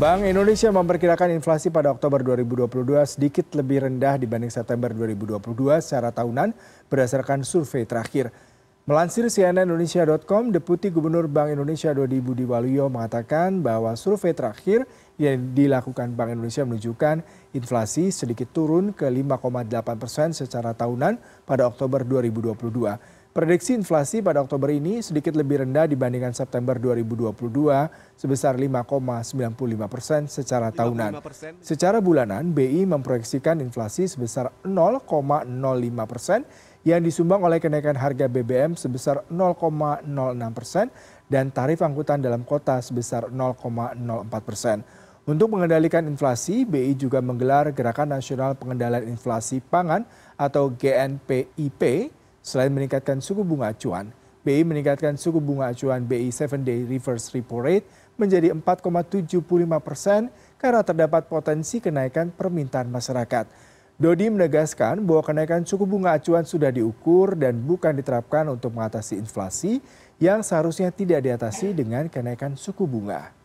Bank Indonesia memperkirakan inflasi pada Oktober 2022 sedikit lebih rendah dibanding September 2022 secara tahunan berdasarkan survei terakhir. Melansir cnnindonesia.com, Deputi Gubernur Bank Indonesia Dodi Budi Waluyo mengatakan bahwa survei terakhir yang dilakukan Bank Indonesia menunjukkan inflasi sedikit turun ke 5,8 persen secara tahunan pada Oktober 2022. Prediksi inflasi pada Oktober ini sedikit lebih rendah dibandingkan September 2022 sebesar 5,95 persen secara tahunan. Secara bulanan, BI memproyeksikan inflasi sebesar 0,05 persen yang disumbang oleh kenaikan harga BBM sebesar 0,06 persen dan tarif angkutan dalam kota sebesar 0,04 persen. Untuk mengendalikan inflasi, BI juga menggelar Gerakan Nasional Pengendalian Inflasi Pangan atau GNPIP Selain meningkatkan suku bunga acuan, BI meningkatkan suku bunga acuan BI 7-day reverse repo rate menjadi 4,75 persen karena terdapat potensi kenaikan permintaan masyarakat. Dodi menegaskan bahwa kenaikan suku bunga acuan sudah diukur dan bukan diterapkan untuk mengatasi inflasi yang seharusnya tidak diatasi dengan kenaikan suku bunga.